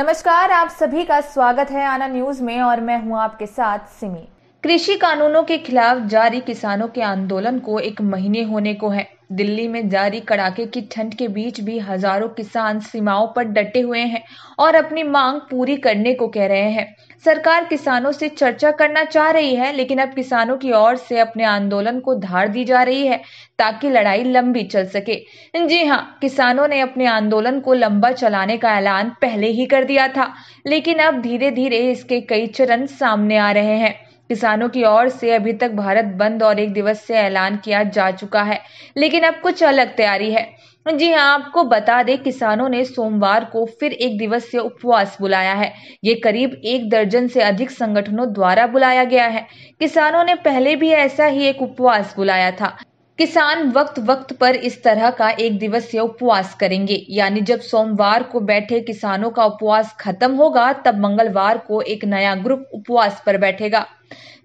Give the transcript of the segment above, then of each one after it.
नमस्कार आप सभी का स्वागत है आना न्यूज में और मैं हूं आपके साथ सिमी कृषि कानूनों के खिलाफ जारी किसानों के आंदोलन को एक महीने होने को है दिल्ली में जारी कड़ाके की ठंड के बीच भी हजारों किसान सीमाओं पर डटे हुए हैं और अपनी मांग पूरी करने को कह रहे हैं सरकार किसानों से चर्चा करना चाह रही है लेकिन अब किसानों की ओर से अपने आंदोलन को धार दी जा रही है ताकि लड़ाई लंबी चल सके जी हाँ किसानों ने अपने आंदोलन को लंबा चलाने का ऐलान पहले ही कर दिया था लेकिन अब धीरे धीरे इसके कई चरण सामने आ रहे हैं किसानों की ओर से अभी तक भारत बंद और एक दिवस से ऐलान किया जा चुका है लेकिन अब कुछ अलग तैयारी है जी हाँ आपको बता दें किसानों ने सोमवार को फिर एक दिवसीय उपवास बुलाया है ये करीब एक दर्जन से अधिक संगठनों द्वारा बुलाया गया है किसानों ने पहले भी ऐसा ही एक उपवास बुलाया था किसान वक्त वक्त पर इस तरह का एक दिवसीय उपवास करेंगे यानी जब सोमवार को बैठे किसानों का उपवास खत्म होगा तब मंगलवार को एक नया ग्रुप उपवास पर बैठेगा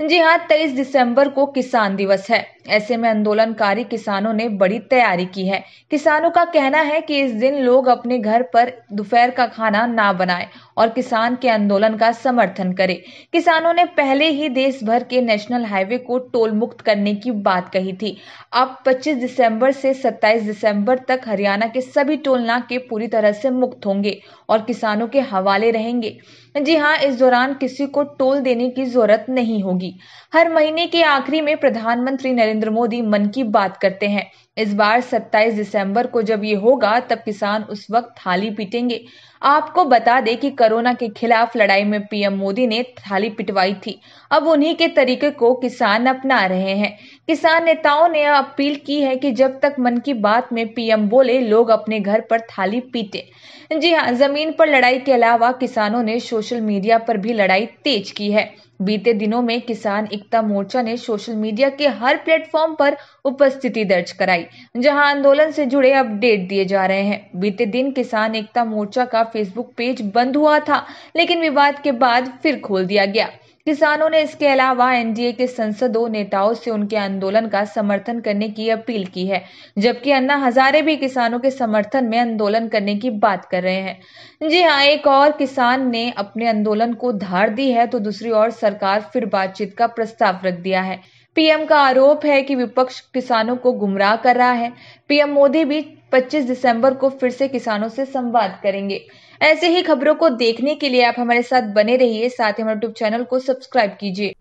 जी हाँ तेईस दिसंबर को किसान दिवस है ऐसे में आंदोलनकारी किसानों ने बड़ी तैयारी की है किसानों का कहना है कि इस दिन लोग अपने घर पर दोपहर का खाना ना बनाएं और किसान के आंदोलन का समर्थन करें किसानों ने पहले ही देश भर के नेशनल हाईवे को टोल मुक्त करने की बात कही थी अब 25 दिसंबर से 27 दिसंबर तक हरियाणा के सभी टोल नाके पूरी तरह से मुक्त होंगे और किसानों के हवाले रहेंगे जी हाँ इस दौरान किसी को टोल देने की जरूरत नहीं नहीं होगी हर महीने के आखिरी में प्रधानमंत्री नरेंद्र मोदी मन की बात करते हैं इस बार 27 दिसंबर को जब ये होगा तब किसान उस वक्त थाली पीटेंगे आपको बता दें कि कोरोना के खिलाफ लड़ाई में पीएम मोदी ने थाली पिटवाई थी अब उन्हीं के तरीके को किसान अपना रहे हैं किसान नेताओं ने अपील की है कि जब तक मन की बात में पीएम बोले लोग अपने घर पर थाली पीटे जी हाँ जमीन पर लड़ाई के अलावा किसानों ने सोशल मीडिया पर भी लड़ाई तेज की है बीते दिनों में किसान एकता मोर्चा ने सोशल मीडिया के हर प्लेटफॉर्म पर उपस्थिति दर्ज कराई जहां आंदोलन से जुड़े अपडेट दिए जा रहे हैं बीते दिन किसान एकता मोर्चा का फेसबुक पेज बंद हुआ था लेकिन विवाद के बाद फिर खोल दिया गया किसानों ने इसके अलावा एनडीए के संसदों नेताओं से उनके आंदोलन का समर्थन करने की अपील की है जबकि अन्ना हजारे भी किसानों के समर्थन में आंदोलन करने की बात कर रहे हैं जी हाँ एक और किसान ने अपने आंदोलन को धार दी है तो दूसरी ओर सरकार फिर बातचीत का प्रस्ताव रख दिया है पीएम का आरोप है कि विपक्ष किसानों को गुमराह कर रहा है पीएम मोदी भी 25 दिसंबर को फिर से किसानों से संवाद करेंगे ऐसे ही खबरों को देखने के लिए आप हमारे साथ बने रहिए साथ ही हमारे यूट्यूब चैनल को सब्सक्राइब कीजिए